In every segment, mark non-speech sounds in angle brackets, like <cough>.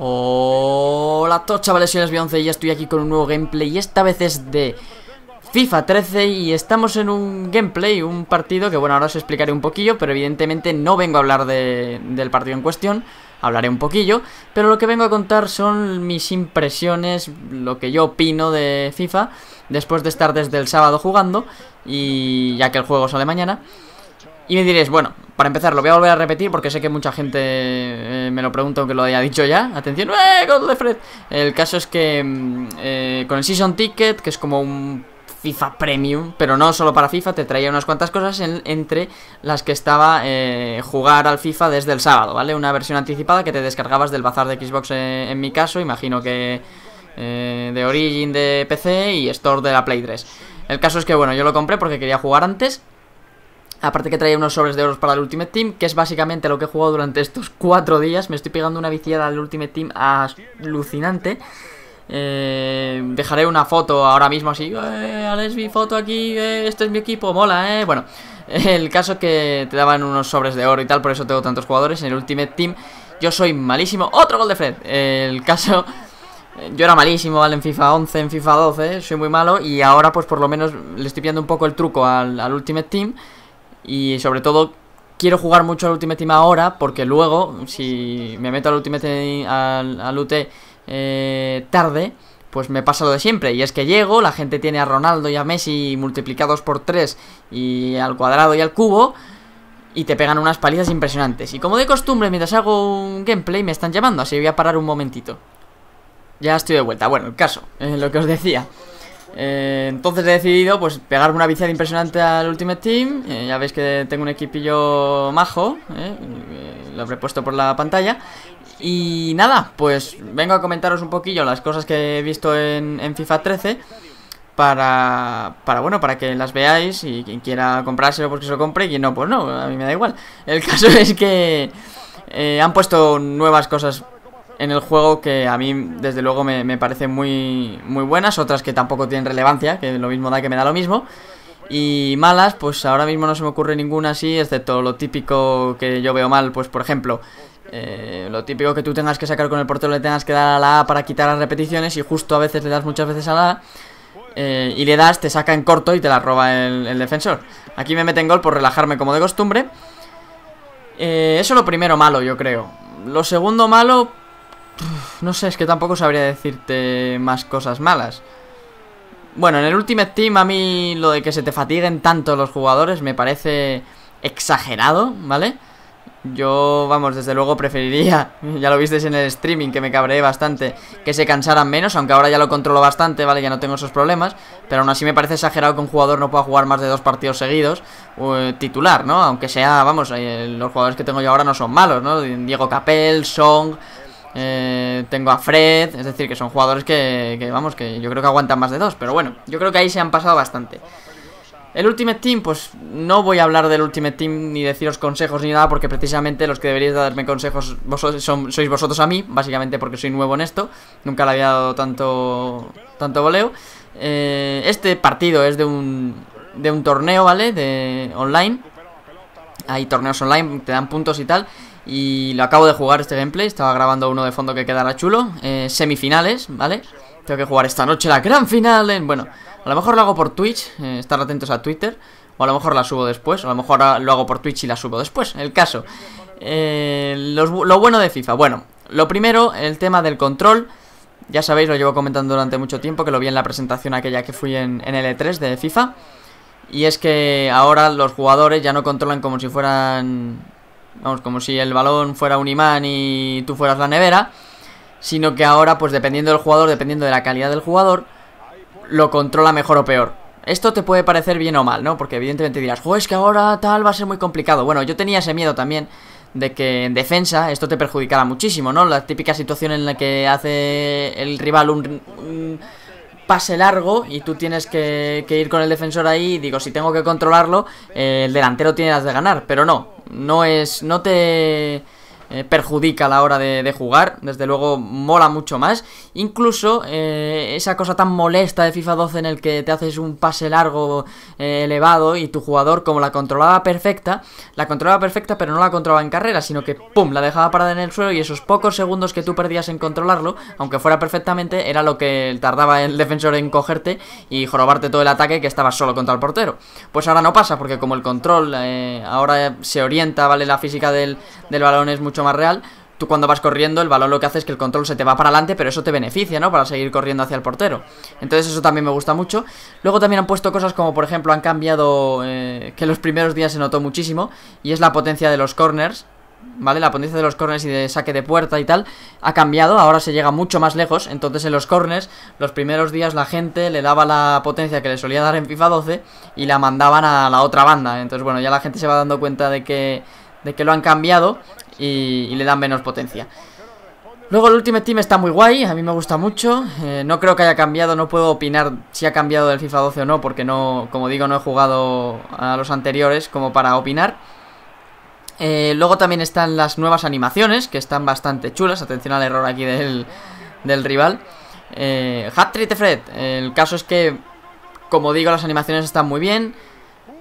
Hola a todos chavales, soy Lesbion11 y ya estoy aquí con un nuevo gameplay y esta vez es de FIFA 13 y estamos en un gameplay, un partido que bueno, ahora os explicaré un poquillo, pero evidentemente no vengo a hablar del partido en cuestión, hablaré un poquillo, pero lo que vengo a contar son mis impresiones, lo que yo opino de FIFA después de estar desde el sábado jugando y ya que el juego sale mañana. Y me diréis, bueno, para empezar, lo voy a volver a repetir porque sé que mucha gente eh, me lo pregunta aunque lo haya dicho ya. Atención, ¡eh! Gol Fred. El caso es que mm, eh, con el Season Ticket, que es como un FIFA Premium, pero no solo para FIFA, te traía unas cuantas cosas entre las que estaba eh, jugar al FIFA desde el sábado, ¿vale? Una versión anticipada que te descargabas del bazar de Xbox en mi caso, imagino que de Origin de PC y Store de la Play 3. El caso es que, bueno, yo lo compré porque quería jugar antes Aparte que traía unos sobres de oro para el Ultimate Team, que es básicamente lo que he jugado durante estos cuatro días. Me estoy pegando una viciada al Ultimate Team alucinante. Eh, dejaré una foto ahora mismo así. Eh, mi foto aquí, este es mi equipo, mola, eh. Bueno, <laughs> el caso que te daban unos sobres de oro y tal, por eso tengo tantos jugadores en el Ultimate Team. Yo soy malísimo. Otro gol de Fred. El caso... <laughs> Yo era malísimo, En FIFA 11, en FIFA 12, soy muy malo y ahora pues por lo menos le estoy pidiendo un poco el truco al, al Ultimate Team y sobre todo quiero jugar mucho al Ultimate Team ahora porque luego si me meto al Ultimate al, al eh, tarde pues me pasa lo de siempre y es que llego, la gente tiene a Ronaldo y a Messi multiplicados por 3 y al cuadrado y al cubo y te pegan unas palizas impresionantes. Y como de costumbre, mientras hago un gameplay me están llamando, así voy a parar un momentito. Ya estoy de vuelta. Bueno, el caso, lo que os decía. Eh, entonces he decidido pues pegarme una viciada impresionante al Ultimate Team. Eh, ya veis que tengo un equipillo majo, eh, lo habré puesto por la pantalla. Y nada, pues vengo a comentaros un poquillo las cosas que he visto en, FIFA 13 para, para, bueno, para que las veáis y quien quiera comprárselo porque se lo compre y quien no, pues no, a mí me da igual. El <laughs> caso es que han puesto nuevas cosas en el juego que a mí desde luego me, me parecen muy, muy buenas, otras que tampoco tienen relevancia, que lo mismo da que me da lo mismo. Y malas, pues ahora mismo no se me ocurre ninguna así, excepto lo típico que yo veo mal, pues por ejemplo, eh, lo típico que tú tengas que sacar con el portero le tengas que dar a la A para quitar las repeticiones y justo a veces le das muchas veces a la A. Eh, y le das, te saca en corto y te la roba el, defensor. Aquí me meten gol por relajarme como de costumbre. Eh, eso es lo primero malo, yo creo. Lo segundo malo, no sé, es que tampoco sabría decirte más cosas malas. Bueno, en el Ultimate Team a mí lo de que se te fatiguen tanto los jugadores me parece exagerado, ¿vale? Yo, vamos, desde luego preferiría, <laughs> ya lo visteis en el streaming, que me cabreé bastante, que se cansaran menos, aunque ahora ya lo controlo bastante, ¿vale? Ya no tengo esos problemas, pero aún así me parece exagerado que un jugador no pueda jugar más de dos partidos seguidos eh, titular, ¿no? Aunque sea, vamos, eh, los jugadores que tengo yo ahora no son malos, ¿no? Diego Capel, Song, eh, tengo a Fred, es decir, que son jugadores que, vamos, que yo creo que aguantan más de dos. Pero bueno, yo creo que ahí se han pasado bastante. El Ultimate Team, pues no voy a hablar del Ultimate Team ni deciros consejos ni nada, porque precisamente los que deberíais darme consejos sois vosotros a mí, básicamente porque soy nuevo en esto. Nunca le había dado tanto, tanto voleo. Eh, este partido es de un, de un torneo, ¿vale? De online. Hay torneos online, te dan puntos y tal. Y lo acabo de jugar este gameplay, estaba grabando uno de fondo que quedará chulo. Eh, semifinales, ¿vale? Tengo que jugar esta noche la gran final. Bueno, a lo mejor lo hago por Twitch, eh, estar atentos a Twitter. O a lo mejor la subo después, a lo mejor lo hago por Twitch y la subo después, el caso. Eh, lo bueno de FIFA, bueno, lo primero, el tema del control. Ya sabéis, lo llevo comentando durante mucho tiempo, que lo vi en la presentación aquella que fui en, el L3 e de FIFA. Y es que ahora los jugadores ya no controlan como si fueran Vamos, como si el balón fuera un imán y tú fueras la nevera. Sino que ahora, pues dependiendo del jugador, dependiendo de la calidad del jugador, lo controla mejor o peor. Esto te puede parecer bien o mal, ¿no? Porque evidentemente dirás, pues es que ahora tal va a ser muy complicado. Bueno, yo tenía ese miedo también de que en defensa esto te perjudicara muchísimo, ¿no? La típica situación en la que hace el rival un, pase largo y tú tienes que, ir con el defensor ahí. Digo, si tengo que controlarlo, eh, el delantero tiene las de ganar, pero no. No es. No te. Eh, perjudica a la hora de, jugar, desde luego mola mucho más. Incluso eh, esa cosa tan molesta de FIFA 12 en el que te haces un pase largo eh, elevado y tu jugador como la controlaba perfecta, la controlaba perfecta pero no la controlaba en carrera, sino que ¡pum! la dejaba parada en el suelo y esos pocos segundos que tú perdías en controlarlo, aunque fuera perfectamente, era lo que tardaba el defensor en cogerte y jorobarte todo el ataque que estaba solo contra el portero. Pues ahora no pasa porque como el control ahora se orienta, ¿vale? La física del, del balón es mucho más real, tú cuando vas corriendo, el balón lo que hace es que el control se te va para adelante, pero eso te beneficia, ¿no? Para seguir corriendo hacia el portero. Entonces eso también me gusta mucho. Luego también han puesto cosas como, por ejemplo, han cambiado, eh, que los primeros días se notó muchísimo, y es la potencia de los corners. ¿Vale? La potencia de los corners y de saque de puerta y tal ha cambiado, ahora se llega mucho más lejos. Entonces, en los corners, los primeros días la gente le daba la potencia que le solía dar en FIFA 12 y la mandaban a la otra banda. Entonces, bueno, ya la gente se va dando cuenta de que, de que lo han cambiado y, le dan menos potencia. Luego el último Team está muy guay, a mí me gusta mucho, eh, no creo que haya cambiado, no puedo opinar si ha cambiado del FIFA 12 o no, porque no, como digo, no he jugado a los anteriores como para opinar. Eh, luego también están las nuevas animaciones, que están bastante chulas, atención al error aquí del, rival. Eh, Hat-trick de Fred, el caso es que, como digo, las animaciones están muy bien,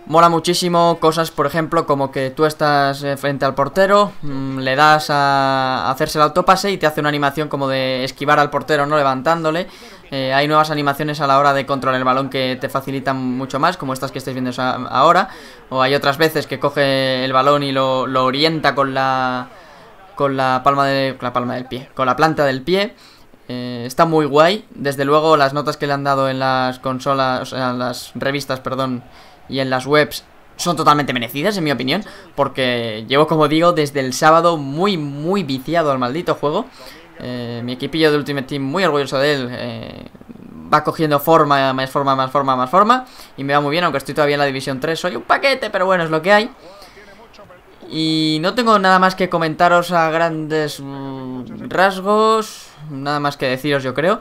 Mola muchísimo cosas, por ejemplo, como que tú estás eh, frente al portero, mm, le das a hacerse el autopase y te hace una animación como de esquivar al portero, ¿no? Levantándole. Eh, hay nuevas animaciones a la hora de controlar el balón que te facilitan mucho más, como estas que estáis viendo ahora. O hay otras veces que coge el balón y lo, orienta con la, con la palma, de, la palma del pie, con la planta del pie. Eh, está muy guay. Desde luego, las notas que le han dado en las consolas, en las revistas, perdón, y en las webs son totalmente merecidas, en mi opinión. Porque llevo, como digo, desde el sábado muy, muy viciado al maldito juego. Eh, mi equipillo de Ultimate Team, muy orgulloso de él. Eh, va cogiendo forma, más forma, más forma, más forma. Y me va muy bien, aunque estoy todavía en la División 3. Soy un paquete, pero bueno, es lo que hay. Y no tengo nada más que comentaros a grandes mm, rasgos, nada más que deciros yo creo.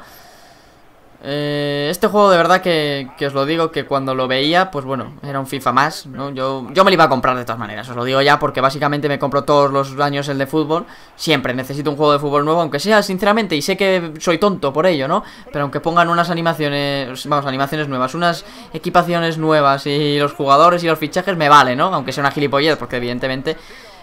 Eh, este juego de verdad que, os lo digo que cuando lo veía, pues bueno, era un FIFA más, ¿no? Yo, yo me lo iba a comprar de todas maneras, os lo digo ya porque básicamente me compro todos los años el de fútbol, siempre necesito un juego de fútbol nuevo, aunque sea sinceramente, y sé que soy tonto por ello, ¿no? Pero aunque pongan unas animaciones, vamos, animaciones nuevas, unas equipaciones nuevas y los jugadores y los fichajes me vale, ¿no? Aunque sea una gilipollez, porque evidentemente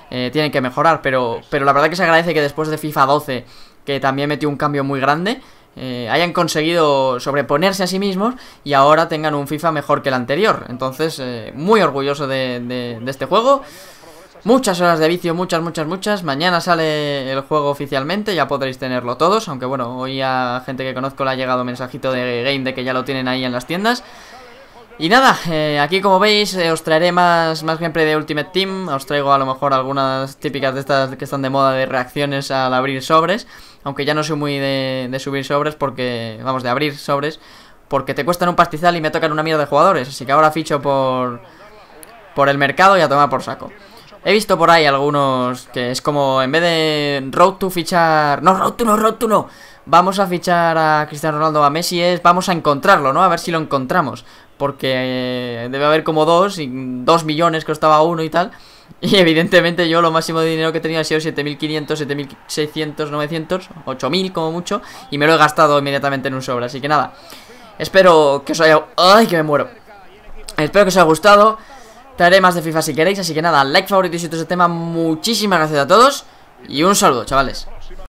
eh, tienen que mejorar, pero, pero la verdad que se agradece que después de FIFA 12, que también metió un cambio muy grande, eh, hayan conseguido sobreponerse a sí mismos y ahora tengan un FIFA mejor que el anterior. Entonces, eh, muy orgulloso de, de este juego. Muchas horas de vicio, muchas, muchas, muchas. Mañana sale el juego oficialmente, ya podréis tenerlo todos. Aunque bueno, hoy a gente que conozco le ha llegado mensajito de game de que ya lo tienen ahí en las tiendas. Y nada, eh, aquí como veis eh, os traeré más, más gameplay de Ultimate Team Os traigo a lo mejor algunas típicas de estas que están de moda de reacciones al abrir sobres Aunque ya no soy muy de, subir sobres porque, vamos, de abrir sobres Porque te cuestan un pastizal y me tocan una mierda de jugadores Así que ahora ficho por, por el mercado y a tomar por saco He visto por ahí algunos que es como en vez de Road to fichar... No, Road to no, Road to no. Vamos a fichar a Cristiano Ronaldo a Messi es... Vamos a encontrarlo, ¿no? A ver si lo encontramos porque eh, debe haber como dos, y dos millones costaba uno y tal. <laughs> Y evidentemente yo lo máximo de dinero que tenía ha sido 7.500, 7.600, 900, 8.000 como mucho, y me lo he gastado inmediatamente en un sobre, así que nada. Espero que os haya... ¡Ay, que me muero! Espero que os haya gustado. Traeré más de FIFA si queréis, así que nada, like, favorito y todo ese tema. Muchísimas gracias a todos y un saludo, chavales.